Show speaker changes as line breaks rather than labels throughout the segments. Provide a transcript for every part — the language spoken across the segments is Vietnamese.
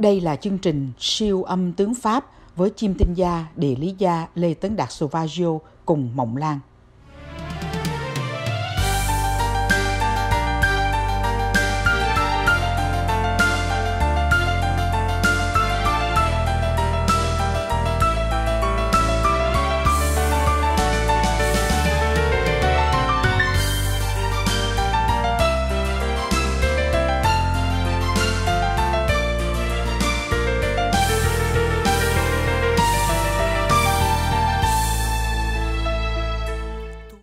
Đây là chương trình siêu âm tướng Pháp với chim tinh gia, địa lý gia Lê Tấn Đạt Sovagio cùng Mộng Lan.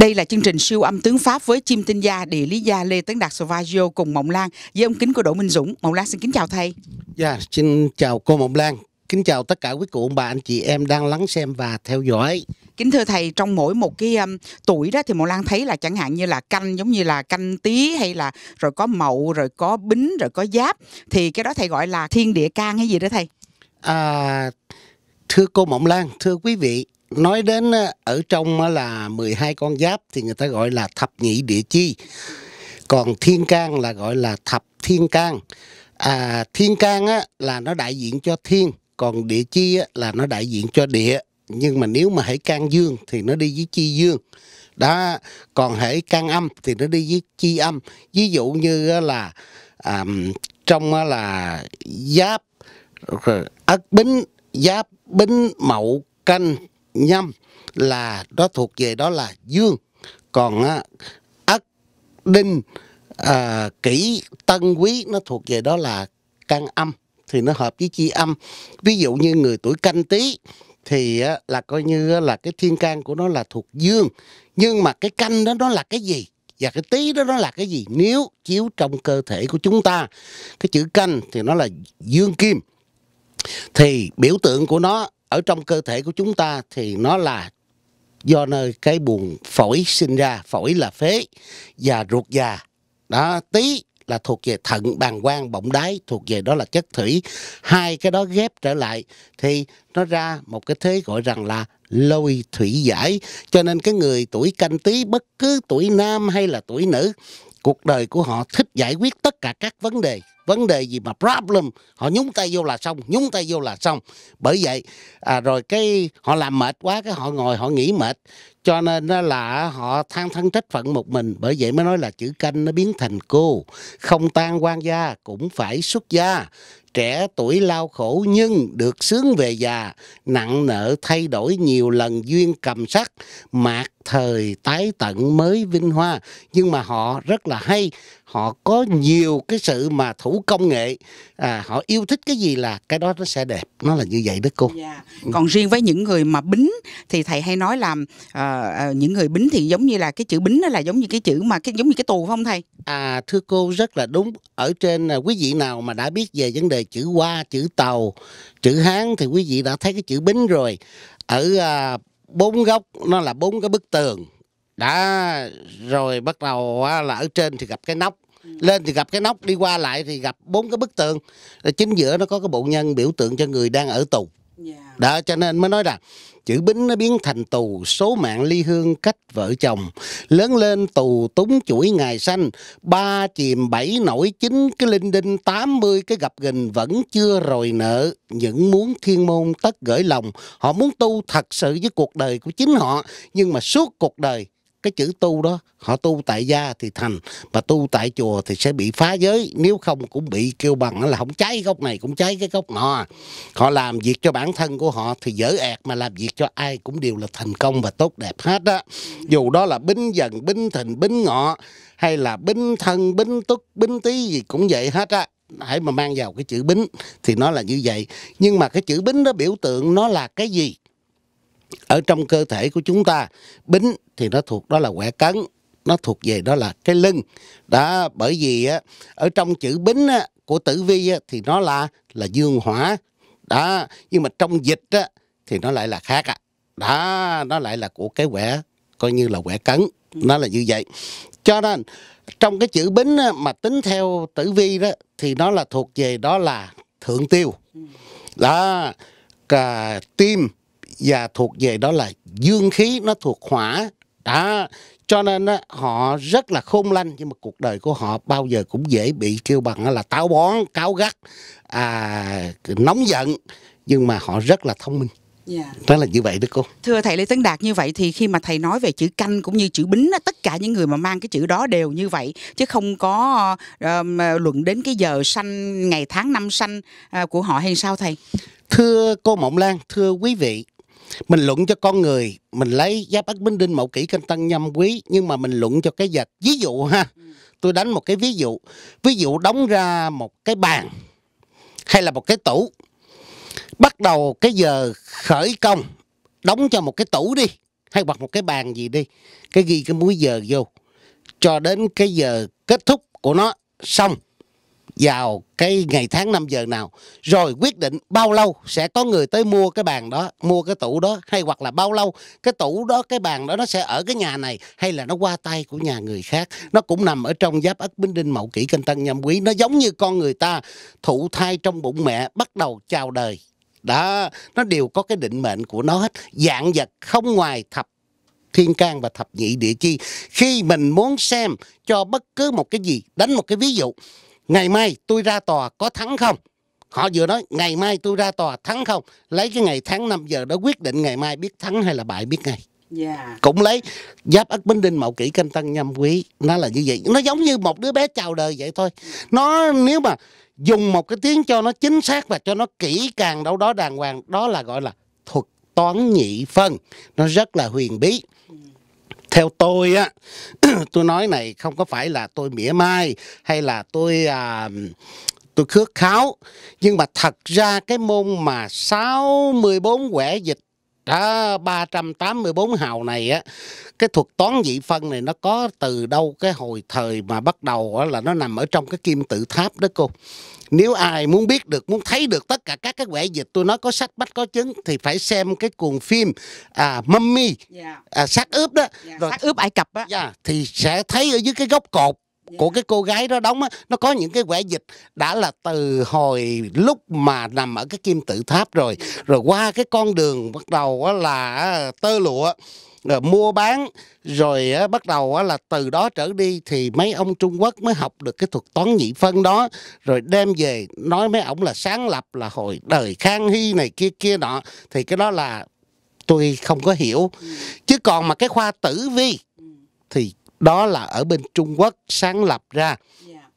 Đây là chương trình siêu âm tướng Pháp với chim tinh gia, địa lý gia Lê Tấn Đạt Savagio cùng Mộng Lan với ông kính của Đỗ Minh Dũng. Mộng Lan xin kính chào thầy. Dạ, yeah, xin chào cô Mộng Lan. Kính chào tất cả quý cụ ông bà anh chị em đang lắng xem và theo dõi. Kính thưa thầy, trong mỗi một cái um, tuổi đó thì Mộng Lan thấy là chẳng hạn như là canh giống như là canh tí hay là rồi có mậu, rồi có bính, rồi có giáp. Thì cái đó thầy gọi là thiên địa can hay gì đó thầy? À, thưa cô Mộng Lan, thưa quý vị,
Nói đến ờ, ở trong là 12 con giáp thì người ta gọi là thập nhị địa chi. Còn thiên can là gọi là thập thiên can. À, thiên can á, là nó đại diện cho thiên, còn địa chi á, là nó đại diện cho địa. Nhưng mà nếu mà hãy can dương thì nó đi với chi dương. Đó, còn hãy can âm thì nó đi với chi âm. Ví dụ như là à, trong là giáp ất bính giáp bính mậu canh nhâm là đó thuộc về đó là dương còn á, à, ất đinh à, kỷ tân quý nó thuộc về đó là can âm thì nó hợp với chi âm ví dụ như người tuổi canh tý thì á, là coi như là cái thiên can của nó là thuộc dương nhưng mà cái canh đó nó là cái gì và cái tý đó nó là cái gì nếu chiếu trong cơ thể của chúng ta cái chữ canh thì nó là dương kim thì biểu tượng của nó ở trong cơ thể của chúng ta thì nó là do nơi cái buồn phổi sinh ra phổi là phế và ruột già đó tí là thuộc về thận bàng quang bọng đáy thuộc về đó là chất thủy hai cái đó ghép trở lại thì nó ra một cái thế gọi rằng là lôi thủy giải cho nên cái người tuổi canh tí bất cứ tuổi nam hay là tuổi nữ cuộc đời của họ thích giải quyết tất cả các vấn đề vấn đề gì mà problem họ nhúng tay vô là xong nhúng tay vô là xong bởi vậy à, rồi cái họ làm mệt quá cái họ ngồi họ nghỉ mệt cho nên là họ than thân trách phận một mình bởi vậy mới nói là chữ canh nó biến thành cô không tan quan gia cũng phải xuất gia trẻ tuổi lao khổ nhưng được sướng về già, nặng nợ thay đổi nhiều lần duyên cầm sắc, mạc thời tái tận mới vinh hoa. Nhưng mà họ rất là hay, họ có nhiều cái sự mà thủ công nghệ, à, họ yêu thích cái
gì là cái đó nó sẽ đẹp,
nó là như vậy đó cô. Yeah.
Dạ. Còn riêng với những người mà bính thì thầy hay nói là uh, những người bính thì giống như là cái chữ bính nó là giống như cái chữ mà cái giống như cái tù phải không thầy? À thưa cô rất là đúng. Ở trên à, quý vị nào mà đã biết về vấn đề chữ hoa,
chữ tàu, chữ hán thì quý vị đã thấy cái chữ bính rồi. Ở à, bốn góc nó là bốn cái bức tường. Đã rồi bắt đầu à, là ở trên thì gặp cái nóc ừ. lên thì gặp cái nóc đi qua lại thì gặp bốn cái bức tường chính giữa nó có cái bộ nhân biểu tượng cho người đang ở tù Dạ. Đó cho nên mới nói rằng chữ Bính nó biến thành tù, số mạng ly hương cách vợ chồng, lớn lên tù túng chuỗi ngày xanh, ba chìm bảy nổi chín cái linh đinh tám mươi cái gặp gình vẫn chưa rồi nợ, những muốn thiên môn tất gửi lòng, họ muốn tu thật sự với cuộc đời của chính họ, nhưng mà suốt cuộc đời cái chữ tu đó họ tu tại gia thì thành mà tu tại chùa thì sẽ bị phá giới nếu không cũng bị kêu bằng là không cháy gốc này cũng cháy cái gốc nọ họ làm việc cho bản thân của họ thì dở ẹt mà làm việc cho ai cũng đều là thành công và tốt đẹp hết á dù đó là bính dần bính thìn bính ngọ hay là bính thân bính túc bính tí gì cũng vậy hết á hãy mà mang vào cái chữ bính thì nó là như vậy nhưng mà cái chữ bính nó biểu tượng nó là cái gì ở trong cơ thể của chúng ta bính thì nó thuộc đó là quẻ cấn nó thuộc về đó là cái lưng đó bởi vì á, ở trong chữ bính á, của tử vi á, thì nó là là dương hỏa đó nhưng mà trong dịch á, thì nó lại là khác ạ à. đó nó lại là của cái quẻ coi như là quẻ cấn nó là như vậy cho nên trong cái chữ bính á, mà tính theo tử vi đó thì nó là thuộc về đó là thượng tiêu đó cả tim và thuộc về đó là dương khí nó thuộc hỏa đó cho nên đó, họ rất là khôn lanh nhưng mà cuộc đời của họ bao giờ cũng dễ bị kêu bằng là táo bón cáo gắt à, nóng giận nhưng mà họ rất là thông minh Yeah. Dạ. Đó là như vậy đó cô.
Thưa thầy Lê Tấn Đạt như vậy thì khi mà thầy nói về chữ canh cũng như chữ bính tất cả những người mà mang cái chữ đó đều như vậy chứ không có um, luận đến cái giờ sanh ngày tháng năm sanh uh, của họ hay sao thầy? Thưa cô Mộng Lan, thưa quý vị, mình luận cho con người
mình lấy giáp ất bính đinh mậu kỷ canh tân nhâm quý nhưng mà mình luận cho cái vật ví dụ ha tôi đánh một cái ví dụ ví dụ đóng ra một cái bàn hay là một cái tủ bắt đầu cái giờ khởi công đóng cho một cái tủ đi hay hoặc một cái bàn gì đi cái ghi cái múi giờ vô cho đến cái giờ kết thúc của nó xong vào cái ngày tháng năm giờ nào rồi quyết định bao lâu sẽ có người tới mua cái bàn đó mua cái tủ đó hay hoặc là bao lâu cái tủ đó cái bàn đó nó sẽ ở cái nhà này hay là nó qua tay của nhà người khác nó cũng nằm ở trong giáp ất bính đinh mậu kỷ canh tân nhâm quý nó giống như con người ta thụ thai trong bụng mẹ bắt đầu chào đời đó nó đều có cái định mệnh của nó hết dạng vật không ngoài thập thiên can và thập nhị địa chi khi mình muốn xem cho bất cứ một cái gì đánh một cái ví dụ ngày mai tôi ra tòa có thắng không họ vừa nói ngày mai tôi ra tòa thắng không lấy cái ngày tháng 5 giờ đó quyết định ngày mai biết thắng hay là bại biết ngay Yeah. Dạ. cũng lấy giáp ất bính đinh mậu kỷ canh tân nhâm quý nó là như vậy nó giống như một đứa bé chào đời vậy thôi nó nếu mà dùng một cái tiếng cho nó chính xác và cho nó kỹ càng đâu đó đàng hoàng đó là gọi là thuật toán nhị phân nó rất là huyền bí theo tôi á tôi nói này không có phải là tôi mỉa mai hay là tôi à, tôi khước kháo nhưng mà thật ra cái môn mà 64 quẻ dịch đó 384 hào này á cái thuật toán dị phân này nó có từ đâu cái hồi thời mà bắt đầu á, là nó nằm ở trong cái kim tự tháp đó cô nếu ai muốn biết được muốn thấy được tất cả các cái quẻ dịch tôi nói có sách bách có chứng thì phải xem cái cuồng phim à, mummy yeah. Dạ. à, xác ướp đó yeah, dạ, rồi xác ướp ai cập á yeah, dạ, thì sẽ thấy ở dưới cái góc cột của cái cô gái đó đóng á nó có những cái quẻ dịch đã là từ hồi lúc mà nằm ở cái kim tự tháp rồi rồi qua cái con đường bắt đầu á là tơ lụa rồi ờ, mua bán rồi á, bắt đầu á, là từ đó trở đi thì mấy ông Trung Quốc mới học được cái thuật toán nhị phân đó rồi đem về nói mấy ổng là sáng lập là hồi đời Khang Hy này kia kia nọ thì cái đó là tôi không có hiểu ừ. chứ còn mà cái khoa tử vi ừ. thì đó là ở bên Trung Quốc sáng lập ra dạ.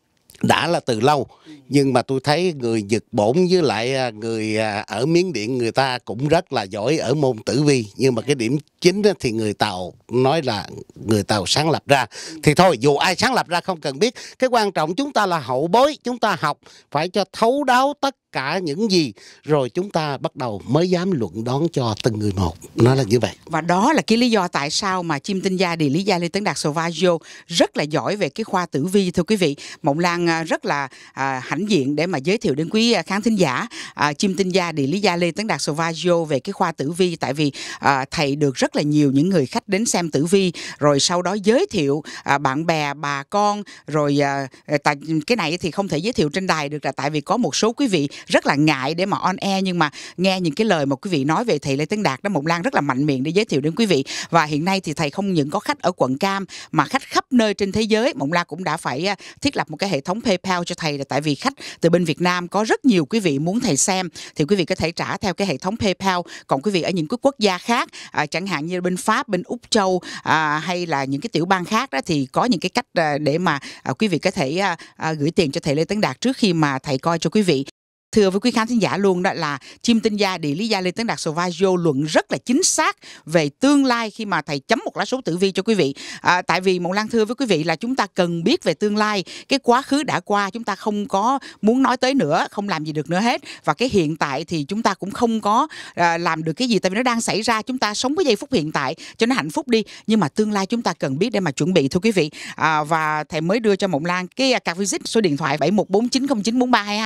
đã là từ lâu ừ. nhưng mà tôi thấy người Nhật Bổn với lại à, người à, ở Miến Điện người ta cũng rất là giỏi ở môn tử vi nhưng mà dạ. cái điểm chính thì người Tàu nói là người Tàu sáng lập ra ừ. thì thôi dù ai sáng lập ra không cần biết cái quan trọng chúng ta là hậu bối chúng ta học phải cho thấu đáo tất cả những
gì rồi chúng ta bắt đầu mới dám luận đoán cho từng người một nó là như vậy và đó là cái lý do tại sao mà chim tinh gia địa lý gia lê tấn đạt Sovaggio rất là giỏi về cái khoa tử vi thưa quý vị mộng lan à, rất là à, hãnh diện để mà giới thiệu đến quý à, khán thính giả à, chim tinh gia địa lý gia lê tấn đạt Sovaggio về cái khoa tử vi tại vì à, thầy được rất là nhiều những người khách đến xem tử vi rồi sau đó giới thiệu à, bạn bè bà con rồi à, tại cái này thì không thể giới thiệu trên đài được là tại vì có một số quý vị rất là ngại để mà on air nhưng mà nghe những cái lời mà quý vị nói về thầy Lê Tấn Đạt đó Mộng Lan rất là mạnh miệng để giới thiệu đến quý vị và hiện nay thì thầy không những có khách ở quận Cam mà khách khắp nơi trên thế giới Mộng Lan cũng đã phải à, thiết lập một cái hệ thống PayPal cho thầy là tại vì khách từ bên Việt Nam có rất nhiều quý vị muốn thầy xem thì quý vị có thể trả theo cái hệ thống PayPal còn quý vị ở những cái quốc gia khác à, chẳng hạn như bên Pháp bên Úc Châu à, hay là những cái tiểu bang khác đó thì có những cái cách à, để mà à, quý vị có thể gửi tiền cho thầy Lê Tấn Đạt trước khi mà thầy coi cho quý vị thưa với quý khán thính giả luôn đó là chim tinh gia địa lý gia Lê Tấn Đạt Savaggio luận rất là chính xác về tương lai khi mà thầy chấm một lá số tử vi cho quý vị à, tại vì Mộng Lan thưa với quý vị là chúng ta cần biết về tương lai cái quá khứ đã qua chúng ta không có muốn nói tới nữa không làm gì được nữa hết và cái hiện tại thì chúng ta cũng không có à, làm được cái gì tại vì nó đang xảy ra chúng ta sống cái giây phút hiện tại cho nó hạnh phúc đi nhưng mà tương lai chúng ta cần biết để mà chuẩn bị thưa quý vị à, và thầy mới đưa cho Mộng Lan cái card visit số điện thoại bảy bảy một bốn bốn chín chín không ba hai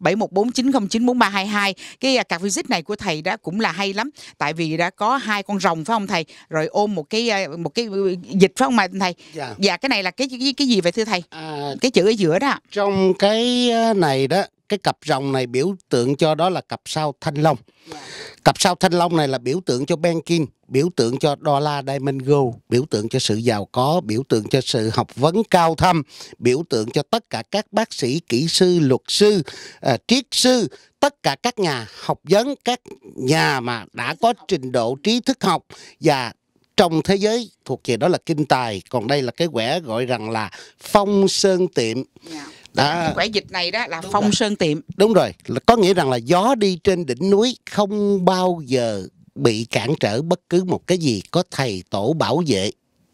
hai một bốn 09094322 cái cà visit này của thầy đó cũng là hay lắm tại vì đã có hai con rồng phải không thầy rồi ôm một cái à, một cái dịch phải không mà thầy dạ, dạ cái này là cái cái, cái gì vậy thưa thầy à, cái
chữ ở giữa đó trong cái à, này đó cái cặp rồng này biểu tượng cho đó là cặp sao thanh long dạ. cặp sao thanh long này là biểu tượng cho banking biểu tượng cho dollar diamond gold biểu tượng cho sự giàu có biểu tượng cho sự học vấn cao thâm biểu tượng cho tất cả các bác sĩ kỹ sư luật sư à, triết sư tất cả các nhà học vấn các nhà mà đã có trình độ trí thức học và trong thế giới thuộc về đó là kinh tài còn đây là cái quẻ gọi rằng là phong sơn tiệm yeah. Dạ đó. quẻ dịch này đó là phong rồi. sơn tiệm đúng rồi có nghĩa rằng là gió đi trên đỉnh núi không bao giờ bị cản trở bất cứ một cái gì có thầy tổ bảo vệ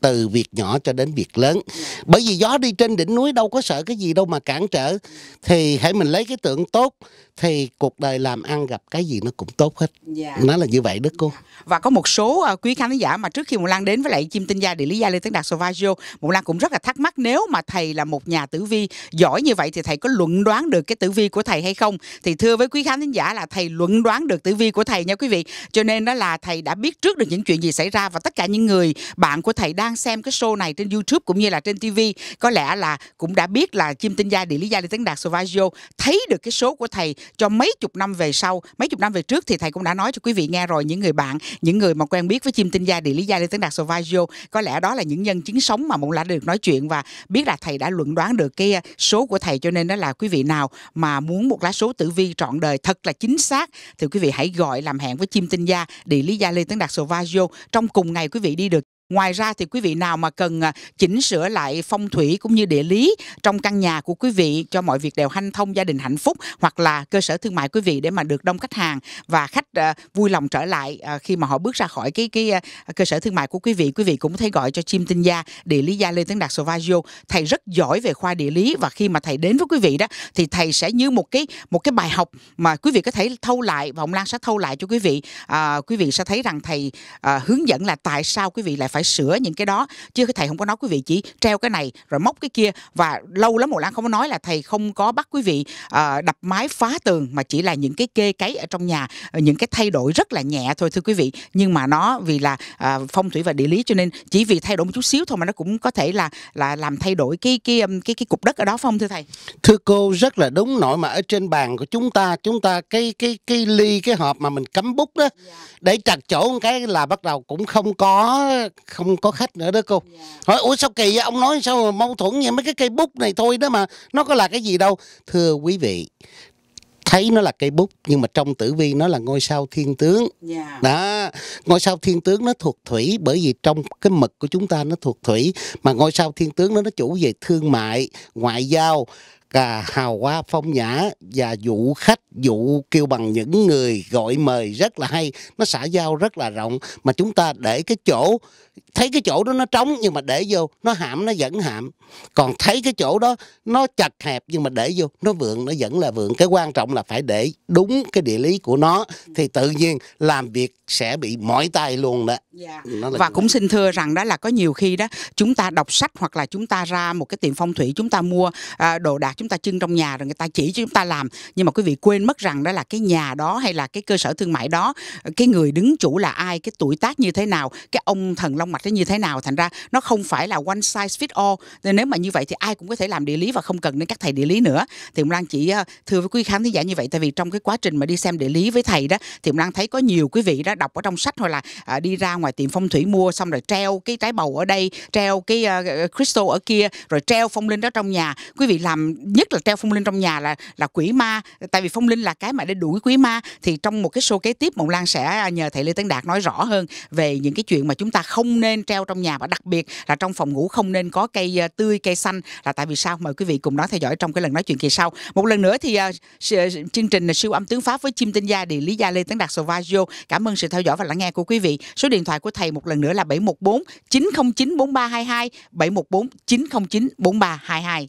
từ việc nhỏ cho đến việc lớn bởi vì gió đi trên đỉnh núi đâu có sợ cái gì đâu mà cản trở thì hãy mình lấy cái tượng tốt thì cuộc
đời làm ăn gặp cái gì nó cũng tốt hết yeah. Dạ. nó là như vậy đó cô và có một số uh, quý khán giả mà trước khi một lan đến với lại chim tinh gia địa lý gia lê tấn đạt sovaggio một lan cũng rất là thắc mắc nếu mà thầy là một nhà tử vi giỏi như vậy thì thầy có luận đoán được cái tử vi của thầy hay không thì thưa với quý khán giả là thầy luận đoán được tử vi của thầy nha quý vị cho nên đó là thầy đã biết trước được những chuyện gì xảy ra và tất cả những người bạn của thầy đang đang xem cái show này trên YouTube cũng như là trên TV có lẽ là cũng đã biết là chim tinh gia địa lý gia Lê Tấn Đạt Savagio thấy được cái số của thầy cho mấy chục năm về sau, mấy chục năm về trước thì thầy cũng đã nói cho quý vị nghe rồi những người bạn, những người mà quen biết với chim tinh gia địa lý gia Lê Tấn Đạt Savagio có lẽ đó là những nhân chứng sống mà Mộng Lãnh được nói chuyện và biết là thầy đã luận đoán được cái uh, số của thầy cho nên đó là quý vị nào mà muốn một lá số tử vi trọn đời thật là chính xác thì quý vị hãy gọi làm hẹn với chim tinh gia địa lý gia Lê Tấn Đạt Savagio trong cùng ngày quý vị đi được Ngoài ra thì quý vị nào mà cần à, chỉnh sửa lại phong thủy cũng như địa lý trong căn nhà của quý vị cho mọi việc đều hanh thông gia đình hạnh phúc hoặc là cơ sở thương mại quý vị để mà được đông khách hàng và khách à, vui lòng trở lại à, khi mà họ bước ra khỏi cái cái cơ sở thương mại của quý vị quý vị cũng thấy gọi cho chim tinh gia địa lý gia Lê Tấn Đạt Sovaggio thầy rất giỏi về khoa địa lý và khi mà thầy đến với quý vị đó thì thầy sẽ như một cái một cái bài học mà quý vị có thể thâu lại và ông Lan sẽ thâu lại cho quý vị à, quý vị sẽ thấy rằng thầy à, hướng dẫn là tại sao quý vị lại phải phải sửa những cái đó chứ thầy không có nói quý vị chỉ treo cái này rồi móc cái kia và lâu lắm một lan không có nói là thầy không có bắt quý vị uh, đập mái phá tường mà chỉ là những cái kê cấy ở trong nhà ờ, những cái thay đổi rất là nhẹ thôi thưa quý vị nhưng mà nó vì là uh, phong thủy và địa lý cho nên chỉ vì thay đổi một chút xíu thôi mà nó cũng có thể là là làm thay đổi cái cái cái cái cục đất ở đó phong thưa thầy thưa cô rất là đúng nội mà ở trên bàn của chúng ta chúng ta cái
cái cái ly cái hộp mà mình cắm bút đó yeah. Dạ. để chặt chỗ một cái là bắt đầu cũng không có không có khách nữa đó cô dạ. hỏi ủa sao kỳ vậy ông nói sao mà mâu thuẫn như mấy cái cây bút này thôi đó mà nó có là cái gì đâu thưa quý vị thấy nó là cây bút nhưng mà trong tử vi nó là ngôi sao thiên tướng yeah. Dạ. đó ngôi sao thiên tướng nó thuộc thủy bởi vì trong cái mực của chúng ta nó thuộc thủy mà ngôi sao thiên tướng nó nó chủ về thương mại ngoại giao à, hào hoa phong nhã và dụ khách dụ kêu bằng những người gọi mời rất là hay nó xã giao rất là rộng mà chúng ta để cái chỗ thấy cái chỗ đó nó trống nhưng mà để vô nó hạm nó vẫn hạm còn thấy cái chỗ đó nó chật hẹp nhưng mà để vô nó vượng nó vẫn là vượng cái quan trọng là phải để đúng
cái địa lý của nó thì tự nhiên làm việc sẽ bị mỏi tay luôn đó
yeah. Dạ. và cũng
xin thưa rằng đó là có nhiều khi đó chúng ta đọc sách hoặc là chúng ta ra một cái tiệm phong thủy chúng ta mua à, đồ đạc chúng ta trưng trong nhà rồi người ta chỉ cho chúng ta làm nhưng mà quý vị quên mất rằng đó là cái nhà đó hay là cái cơ sở thương mại đó cái người đứng chủ là ai cái tuổi tác như thế nào cái ông thần long mạch nó như thế nào thành ra nó không phải là one size fit all nên nếu mà như vậy thì ai cũng có thể làm địa lý và không cần đến các thầy địa lý nữa thì ông Lan chỉ ờ, thưa với quý khán thính giả như vậy tại vì trong cái quá trình mà đi xem địa lý với thầy đó thì ông Lan thấy có nhiều quý vị đó đọc ở trong sách hoặc là ờ, đi ra ngoài tiệm phong thủy mua xong rồi treo cái trái bầu ở đây treo cái ờ, crystal ở kia rồi treo phong linh đó trong nhà quý vị làm nhất là treo phong linh trong nhà là là quỷ ma tại vì phong linh là cái mà để đuổi quỷ ma thì trong một cái show kế tiếp mộng lan sẽ à, nhờ thầy lê tấn đạt nói rõ hơn về những cái chuyện mà chúng ta không nên treo trong nhà và đặc biệt là trong phòng ngủ không nên có cây à, tươi cây xanh là tại vì sao mời quý vị cùng đó theo dõi trong cái lần nói chuyện kỳ sau một lần nữa thì à, chương trình siêu âm tướng pháp với chim tinh gia địa lý gia lê tấn đạt Savagio cảm ơn sự theo dõi và lắng nghe của quý vị số điện thoại của thầy một lần nữa là 714 909 4322 714 909 4322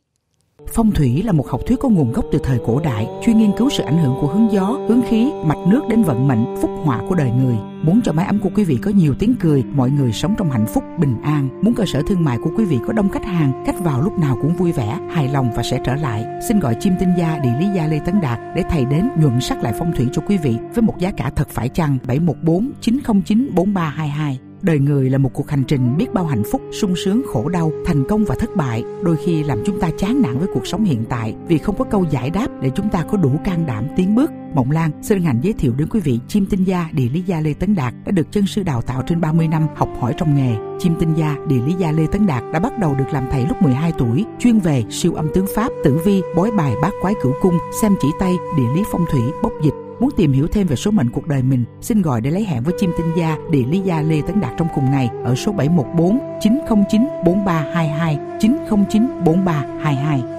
Phong thủy là một học thuyết có nguồn gốc từ thời cổ đại, chuyên nghiên cứu sự ảnh hưởng của hướng gió, hướng khí, mạch nước đến vận mệnh, phúc họa của đời người. Muốn cho mái ấm của quý vị có nhiều tiếng cười, mọi người sống trong hạnh phúc, bình an. Muốn cơ sở thương mại của quý vị có đông khách hàng, khách vào lúc nào cũng vui vẻ, hài lòng và sẽ trở lại. Xin gọi chim tinh gia, địa lý gia Lê Tấn Đạt để thầy đến nhuận sắc lại phong thủy cho quý vị với một giá cả thật phải chăng 714 909 4322 đời người là một cuộc hành trình biết bao hạnh phúc sung sướng khổ đau thành công và thất bại đôi khi làm chúng ta chán nản với cuộc sống hiện tại vì không có câu giải đáp để chúng ta có đủ can đảm tiến bước Mộng Lan xin hạnh giới thiệu đến quý vị chim tinh gia địa lý gia Lê Tấn Đạt đã được chân sư đào tạo trên 30 năm học hỏi trong nghề. Chim tinh gia địa lý gia Lê Tấn Đạt đã bắt đầu được làm thầy lúc 12 tuổi, chuyên về siêu âm tướng Pháp, tử vi, bói bài bát quái cửu cung, xem chỉ tay, địa lý phong thủy, bốc dịch, Muốn tìm hiểu thêm về số mệnh cuộc đời mình, xin gọi để lấy hẹn với chim tinh gia địa lý gia Lê Tấn Đạt trong cùng ngày ở số 714 909 4322 909 4322.